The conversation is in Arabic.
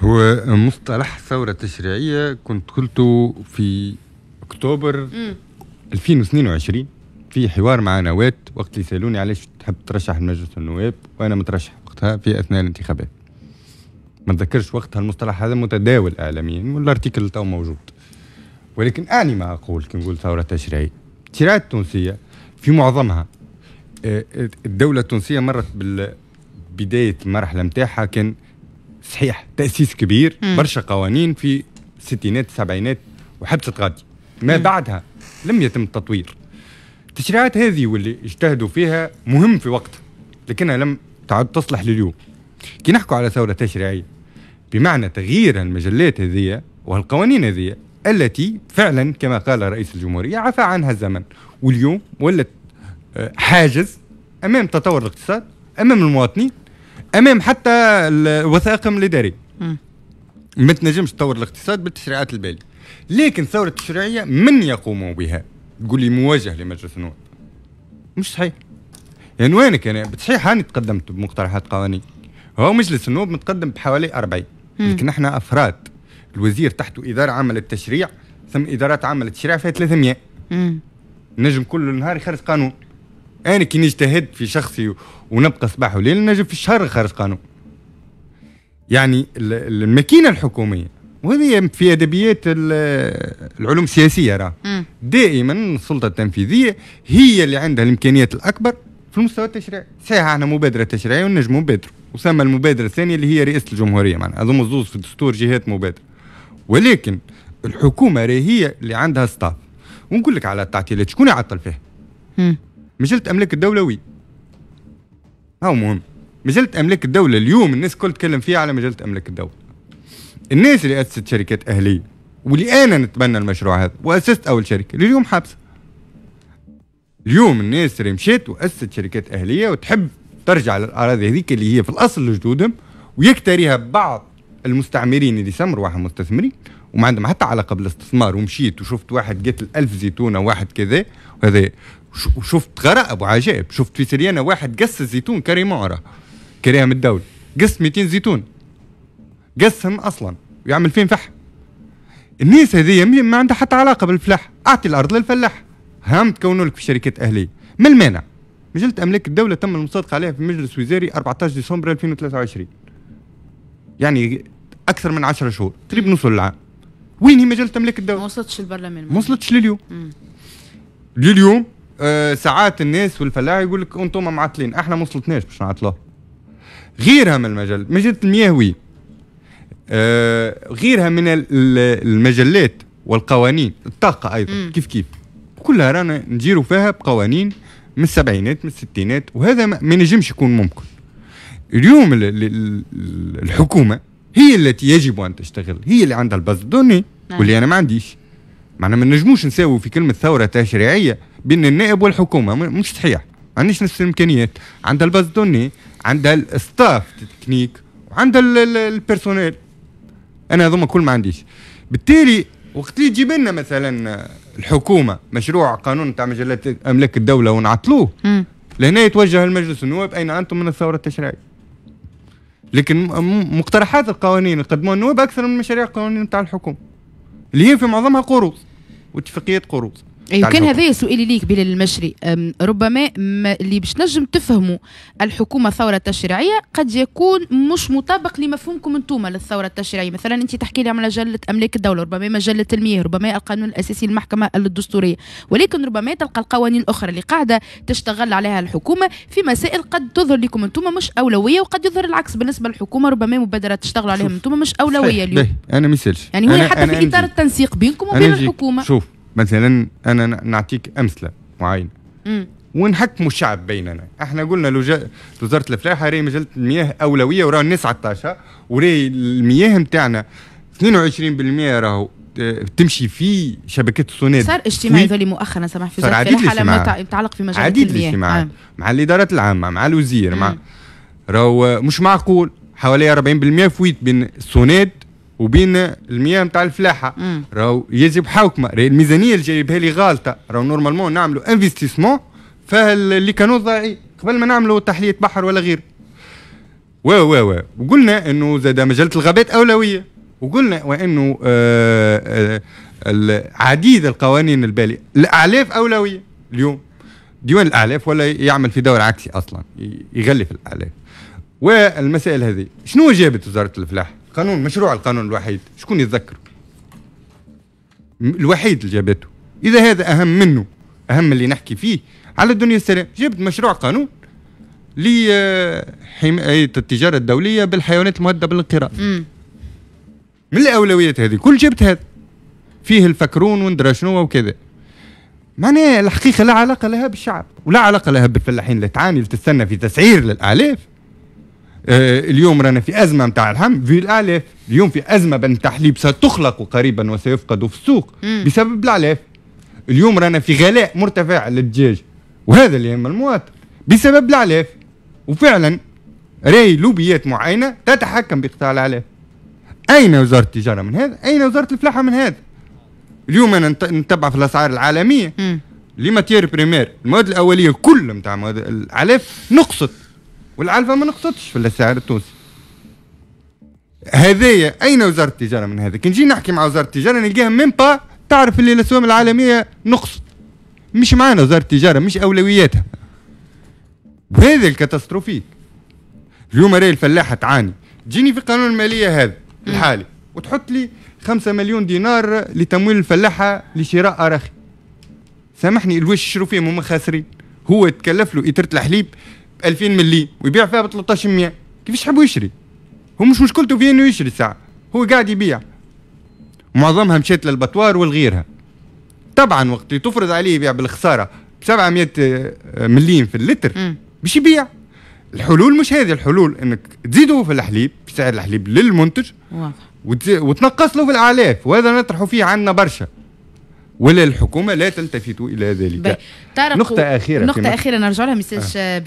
هو مصطلح ثورة تشريعية كنت قلته في أكتوبر مم. 2022 في حوار مع نواة وقت اللي سألوني علاش تحب ترشح لمجلس النواب وأنا مترشح وقتها في أثناء الانتخابات ما تذكرش وقتها المصطلح هذا متداول إعلاميا والارتيكل تو موجود ولكن أعني ما أقول كي نقول ثورة تشريعية التشريعات التونسية في معظمها آه، آه، الدولة التونسية مرت بال بداية المرحلة متاعها كان صحيح تاسيس كبير مم. برشا قوانين في الستينات السبعينات وحبست غادي ما مم. بعدها لم يتم التطوير التشريعات هذه واللي اجتهدوا فيها مهم في وقتها لكنها لم تعد تصلح لليوم كي نحكوا على ثورة تشريعية بمعنى تغيير المجلات هذه والقوانين هذه التي فعلا كما قال رئيس الجمهورية عفى عنها الزمن واليوم ولت آه، حاجز أمام تطور الاقتصاد أمام المواطنين امام حتى الوثائقم الاداري ما تنجمش تطور الاقتصاد بالتشريعات الباليه لكن الثوره التشريعيه من يقوم بها تقول لي مواجه لمجلس النواب مش صحيح يعني وينك انا بتصحيح هاني تقدمت بمقترحات قوانين هو مجلس النواب متقدم بحوالي 40 لكن احنا افراد الوزير تحته اداره عامه للتشريع ثم ادارات عامه للتشريع فيها 300 مم. نجم كل نهار يخرج قانون انا كي نجتهد في شخصي ونبقى صباح وليل نجم في الشهر نخرج قانون يعني الماكينه الحكوميه وهذه في ادبيات العلوم السياسيه راه دائما السلطه التنفيذيه هي اللي عندها الامكانيات الاكبر في المستوى التشريعي ساعه احنا مبادره تشريعيه ونجم نبادروا وسمى المبادره الثانيه اللي هي رئاسه الجمهوريه معناها هذوما زوز في الدستور جهات مبادره ولكن الحكومه راهي هي اللي عندها ستاف ونقول لك على التعطيلات شكون يعطل فيها مجله املاك الدوله وي هاو مهم مجله املاك الدوله اليوم الناس الكل تتكلم فيها على مجله املاك الدوله الناس اللي اسست شركات اهليه واللي انا نتبنى المشروع هذا واسست اول شركه اليوم حابسه اليوم الناس اللي مشات واسست شركات اهليه وتحب ترجع للاراضي هذيك اللي هي في الاصل لجدودهم ويكتريها بعض المستعمرين اللي سمروا واحد مستثمرين وما عندهم حتى علاقه بالاستثمار ومشيت وشفت واحد قتل ألف زيتونه واحد كذا وهذا وشفت غرق ابو عجائب شفت في سريانا واحد قص الزيتون كاري معره كريم من الدوله قص 200 زيتون قسم اصلا يعمل فين فحم الناس هذه ما عندها حتى علاقه بالفلاح اعطي الارض للفلاح هم تكونوا لك في شركه اهليه ما المانع مجله املاك الدوله تم المصادقه عليها في مجلس وزاري 14 ديسمبر 2023 يعني اكثر من 10 شهور تقريبا نوصل العام وين هي مجله املاك الدوله ما وصلتش للبرلمان ما وصلتش لليوم لليوم آه، ساعات الناس والفلاح يقول لك انتم معطلين احنا ما وصلتناش باش نعطلوا غيرها من المجل مجله المياوي آه، غيرها من المجلات والقوانين الطاقه ايضا م. كيف كيف كلها رانا نجيروا فيها بقوانين من السبعينات من الستينات وهذا ما ينجمش يكون ممكن اليوم الحكومه هي التي يجب ان تشتغل هي اللي عندها الباز دوني نعم. واللي انا ما عنديش معنا ما نجموش نساوي في كلمه ثوره تشريعيه بين النائب والحكومه مش صحيح ما عندناش نفس الامكانيات عندها الباز دوني عندها الستاف تكنيك وعندها البيرسونيل انا هذوما كل ما عنديش بالتالي وقت اللي تجيب لنا مثلا الحكومه مشروع قانون تاع مجلات املاك الدوله ونعطلوه لهنا يتوجه المجلس النواب اين انتم من الثوره التشريعيه لكن مقترحات القوانين اللي النواب اكثر من المشاريع القوانين نتاع الحكومه اللي هي في معظمها قروض واتفاقيات قروض إيه، وكان هذا سؤالي ليك بلال المشري ربما اللي باش نجم تفهموا الحكومه الثوره التشريعيه قد يكون مش مطابق لمفهومكم انتم للثوره التشريعيه مثلا انت تحكي لي على مجله املاك الدوله ربما مجله المياه ربما القانون الاساسي للمحكمه الدستوريه ولكن ربما تلقى القوانين الاخرى اللي قاعده تشتغل عليها الحكومه في مسائل قد تظهر لكم انتم مش اولويه وقد يظهر العكس بالنسبه للحكومه ربما مبادرات تشتغلوا عليهم انتم مش اولويه اليوم انا مثالش يعني هو حتى في اطار التنسيق بينكم وبين الحكومه شوف مثلا انا نعطيك امثله معينه ونحكموا الشعب بيننا احنا قلنا لوجا... وزاره الفلاحه راهي مجله المياه اولويه وراه الناس عطاشة وراهي المياه نتاعنا 22% راهو آه، تمشي في شبكات السوناد صار اجتماع ذولي مؤخرا سمح في وزاره الفلاحه لما يتعلق في مجال عديد الاجتماعات آه. مع الادارات العامه مع الوزير مع راهو مش معقول حوالي 40% فويت بين السوناد وبين المياه نتاع الفلاحه راهو يجب حوكمه راهي الميزانيه اللي جايبها لي غالطه راهو نورمالمون نعملوا انفستيسمون فيها اللي كانوا ضايعين قبل ما نعملوا تحليه بحر ولا غير و و و وقلنا انه زاد مجله الغابات اولويه وقلنا وانه آه آه عديد القوانين الباليه الاعلاف اولويه اليوم ديوان الاعلاف ولا يعمل في دور عكسي اصلا يغلف الاعلاف والمسائل هذه شنو جابت وزاره الفلاحه قانون مشروع القانون الوحيد شكون يتذكره الوحيد اللي جابته اذا هذا اهم منه اهم اللي نحكي فيه على الدنيا السلام جبت مشروع قانون لحماية آه، التجارة الدولية بالحيوانات المهددة بالانقراض من الأولويات هذه كل جبت هذا فيه الفكرون وندرا شنو وكذا معناها الحقيقة لا علاقة لها بالشعب ولا علاقة لها بالفلاحين اللي تعاني اللي تستنى في تسعير للآلاف آه، اليوم رانا في ازمه نتاع اللحم في الالاف اليوم في ازمه بنت التحليب ستخلق قريبا وسيفقد في السوق بسبب الالاف اليوم رانا في غلاء مرتفع للدجاج وهذا اللي يهم المواطن بسبب الالاف وفعلا راي لوبيات معينه تتحكم بقطاع الالاف اين وزاره التجاره من هذا اين وزاره الفلاحه من هذا اليوم انا نتبع في الاسعار العالميه لي ماتيير بريمير المواد الاوليه كل نتاع الالاف نقصت والعلفه ما نقصتش في السعر التونسي هذايا اين وزاره التجاره من هذا كي نجي نحكي مع وزاره التجاره نلقاها ميم با تعرف اللي الاسهم العالميه نقص مش معانا وزاره التجاره مش اولوياتها وهذا الكاتاستروفي اليوم راهي الفلاحه تعاني تجيني في قانون الماليه هذا الحالي وتحط لي 5 مليون دينار لتمويل الفلاحه لشراء اراخي سامحني الوش شرو فيهم هما خاسرين هو تكلف له إترة الحليب ب 2000 ملي ويبيع فيها ب 1300 كيفاش يحب يشري هو مش مشكلته في انه يشري الساعه هو قاعد يبيع معظمها مشيت للبطوار ولغيرها طبعا وقت اللي تفرض عليه يبيع بالخساره ب 700 مليم في اللتر باش يبيع الحلول مش هذه الحلول انك تزيدوا في الحليب سعر الحليب للمنتج واضح وتنقص له في الاعلاف وهذا نطرح فيه عنا برشا ولا الحكومه لا تلتفت الى ذلك نقطه اخيره نقطه اخيره نرجع لها ميساج